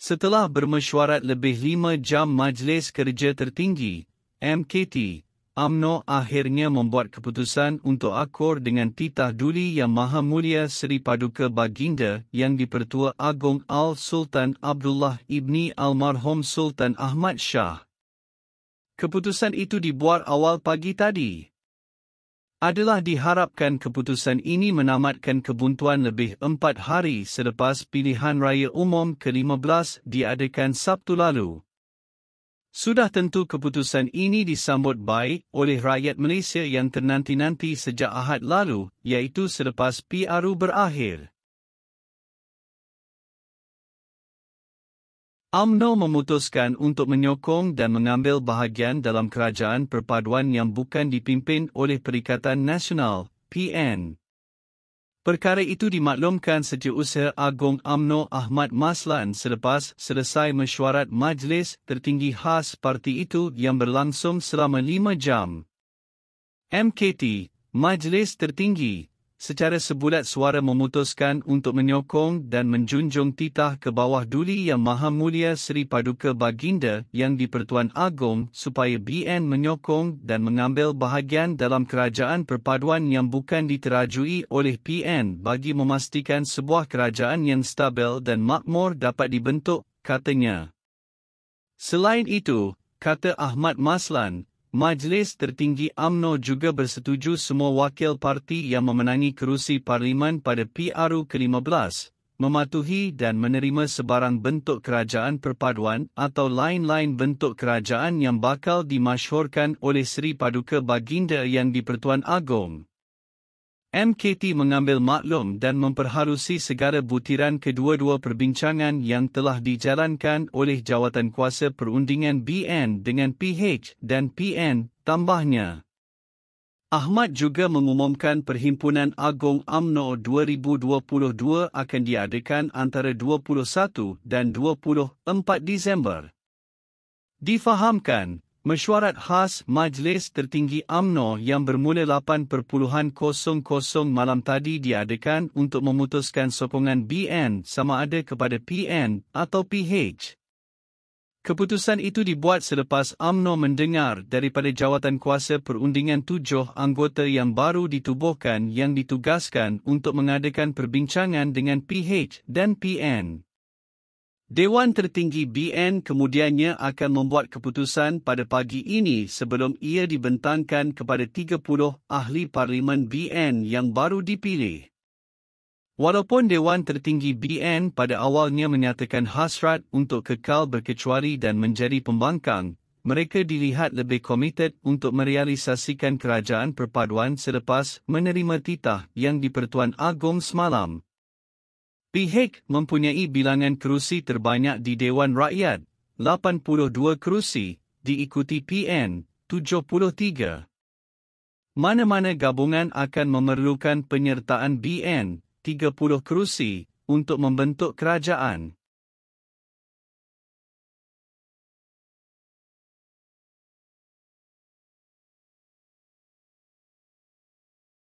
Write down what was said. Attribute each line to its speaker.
Speaker 1: setelah bermesyuarat lebih lima jam majlis kerja tertinggi, MKT, UMNO akhirnya membuat keputusan untuk akur dengan titah duli yang maha mulia Seri Paduka Baginda yang dipertua Agong Al-Sultan Abdullah Ibni Almarhum Sultan Ahmad Shah. Keputusan itu dibuat awal pagi tadi adalah diharapkan keputusan ini menamatkan kebuntuan lebih empat hari selepas pilihan raya umum ke-15 diadakan Sabtu lalu. Sudah tentu keputusan ini disambut baik oleh rakyat Malaysia yang ternanti-nanti sejak Ahad lalu, iaitu selepas PRU berakhir. UMNO memutuskan untuk menyokong dan mengambil bahagian dalam kerajaan perpaduan yang bukan dipimpin oleh Perikatan Nasional, PN. Perkara itu dimaklumkan Setiausaha Agong UMNO Ahmad Maslan selepas selesai mesyuarat majlis tertinggi khas parti itu yang berlangsung selama lima jam. MKT, Majlis Tertinggi secara sebulat suara memutuskan untuk menyokong dan menjunjung titah ke bawah duli Yang Maha Mulia Seri Paduka Baginda Yang di-Pertuan Agong supaya BN menyokong dan mengambil bahagian dalam kerajaan perpaduan yang bukan diterajui oleh PN bagi memastikan sebuah kerajaan yang stabil dan makmur dapat dibentuk, katanya. Selain itu, kata Ahmad Maslan, Majlis Tertinggi amno juga bersetuju semua wakil parti yang memenangi kerusi parlimen pada PRU ke-15 mematuhi dan menerima sebarang bentuk kerajaan perpaduan atau lain-lain bentuk kerajaan yang bakal dimasyhorkan oleh Seri Paduka Baginda yang di Pertuan Agong. MKT mengambil maklum dan memperharusi segala butiran kedua-dua perbincangan yang telah dijalankan oleh jawatan kuasa perundingan BN dengan PH dan PN, tambahnya. Ahmad juga mengumumkan Perhimpunan Agong AMNO 2022 akan diadakan antara 21 dan 24 Disember. Difahamkan, Mesyuarat khas Majlis Tertinggi AMNO yang bermula 8.00 malam tadi diadakan untuk memutuskan sokongan BN sama ada kepada PN atau PH. Keputusan itu dibuat selepas AMNO mendengar daripada jawatan kuasa perundingan tujuh anggota yang baru ditubuhkan yang ditugaskan untuk mengadakan perbincangan dengan PH dan PN. Dewan Tertinggi BN kemudiannya akan membuat keputusan pada pagi ini sebelum ia dibentangkan kepada 30 ahli parlimen BN yang baru dipilih. Walaupun Dewan Tertinggi BN pada awalnya menyatakan hasrat untuk kekal berkecuali dan menjadi pembangkang, mereka dilihat lebih komited untuk merealisasikan kerajaan perpaduan selepas menerima titah yang di Pertuan Agong semalam. PHIC mempunyai bilangan kerusi terbanyak di Dewan Rakyat, 82 kerusi, diikuti PN, 73. Mana-mana gabungan akan memerlukan penyertaan BN, 30 kerusi, untuk membentuk kerajaan.